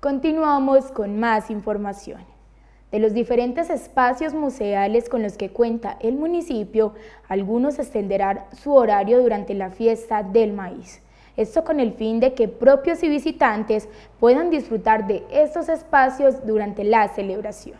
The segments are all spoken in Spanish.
Continuamos con más información. De los diferentes espacios museales con los que cuenta el municipio, algunos extenderán su horario durante la fiesta del maíz. Esto con el fin de que propios y visitantes puedan disfrutar de estos espacios durante la celebración.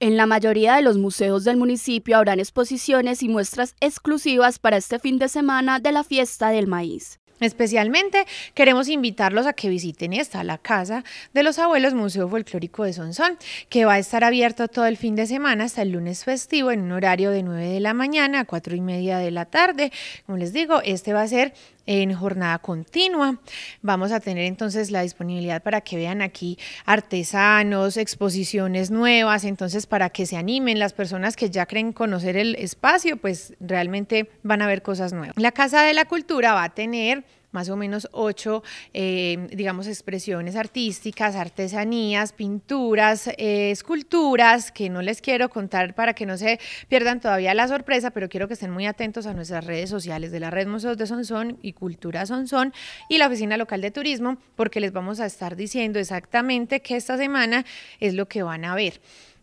En la mayoría de los museos del municipio habrán exposiciones y muestras exclusivas para este fin de semana de la fiesta del maíz. Especialmente queremos invitarlos a que visiten esta, la Casa de los Abuelos Museo Folclórico de Sonsón, que va a estar abierto todo el fin de semana hasta el lunes festivo en un horario de 9 de la mañana a 4 y media de la tarde. Como les digo, este va a ser en jornada continua. Vamos a tener entonces la disponibilidad para que vean aquí artesanos, exposiciones nuevas, entonces para que se animen las personas que ya creen conocer el espacio, pues realmente van a ver cosas nuevas. La Casa de la Cultura va a tener más o menos ocho, eh, digamos, expresiones artísticas, artesanías, pinturas, eh, esculturas, que no les quiero contar para que no se pierdan todavía la sorpresa, pero quiero que estén muy atentos a nuestras redes sociales de la Red Museos de Sonsón y Cultura Sonsón y la Oficina Local de Turismo, porque les vamos a estar diciendo exactamente qué esta semana es lo que van a ver.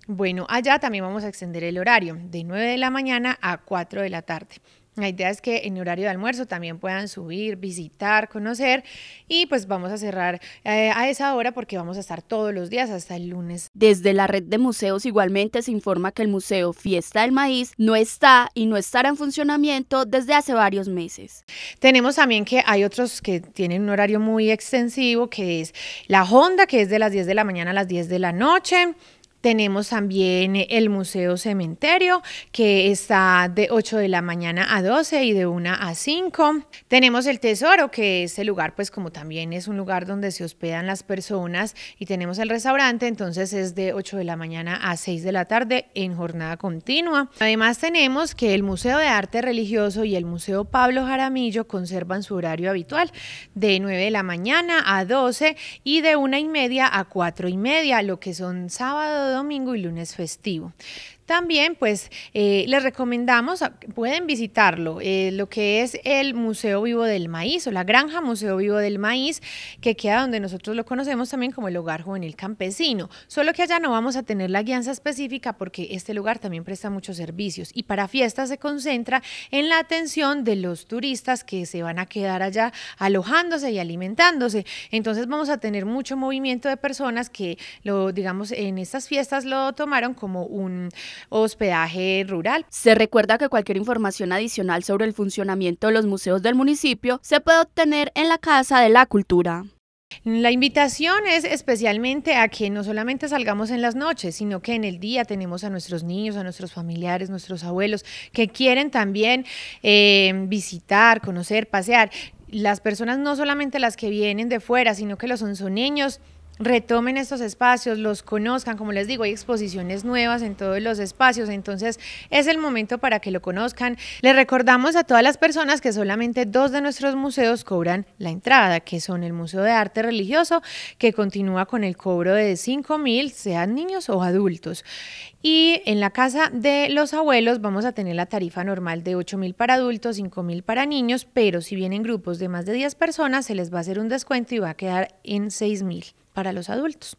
Bueno, allá también vamos a extender el horario de 9 de la mañana a 4 de la tarde. La idea es que en horario de almuerzo también puedan subir, visitar, conocer y pues vamos a cerrar eh, a esa hora porque vamos a estar todos los días hasta el lunes. Desde la red de museos igualmente se informa que el Museo Fiesta del Maíz no está y no estará en funcionamiento desde hace varios meses. Tenemos también que hay otros que tienen un horario muy extensivo que es la Honda que es de las 10 de la mañana a las 10 de la noche. Tenemos también el Museo Cementerio, que está de 8 de la mañana a 12 y de 1 a 5. Tenemos el Tesoro, que es el lugar, pues como también es un lugar donde se hospedan las personas y tenemos el restaurante, entonces es de 8 de la mañana a 6 de la tarde en jornada continua. Además tenemos que el Museo de Arte Religioso y el Museo Pablo Jaramillo conservan su horario habitual de 9 de la mañana a 12 y de 1 y media a 4 y media, lo que son sábados domingo y lunes festivo. También pues eh, les recomendamos, ah, pueden visitarlo, eh, lo que es el Museo Vivo del Maíz o la Granja Museo Vivo del Maíz, que queda donde nosotros lo conocemos también como el Hogar Juvenil Campesino, solo que allá no vamos a tener la guianza específica porque este lugar también presta muchos servicios y para fiestas se concentra en la atención de los turistas que se van a quedar allá alojándose y alimentándose. Entonces vamos a tener mucho movimiento de personas que lo digamos en estas fiestas lo tomaron como un hospedaje rural. Se recuerda que cualquier información adicional sobre el funcionamiento de los museos del municipio se puede obtener en la Casa de la Cultura. La invitación es especialmente a que no solamente salgamos en las noches, sino que en el día tenemos a nuestros niños, a nuestros familiares, nuestros abuelos, que quieren también eh, visitar, conocer, pasear. Las personas, no solamente las que vienen de fuera, sino que los sus niños retomen estos espacios, los conozcan, como les digo, hay exposiciones nuevas en todos los espacios, entonces es el momento para que lo conozcan. Les recordamos a todas las personas que solamente dos de nuestros museos cobran la entrada, que son el Museo de Arte Religioso, que continúa con el cobro de 5 mil, sean niños o adultos. Y en la Casa de los Abuelos vamos a tener la tarifa normal de 8 mil para adultos, 5 mil para niños, pero si vienen grupos de más de 10 personas se les va a hacer un descuento y va a quedar en 6 mil para los adultos.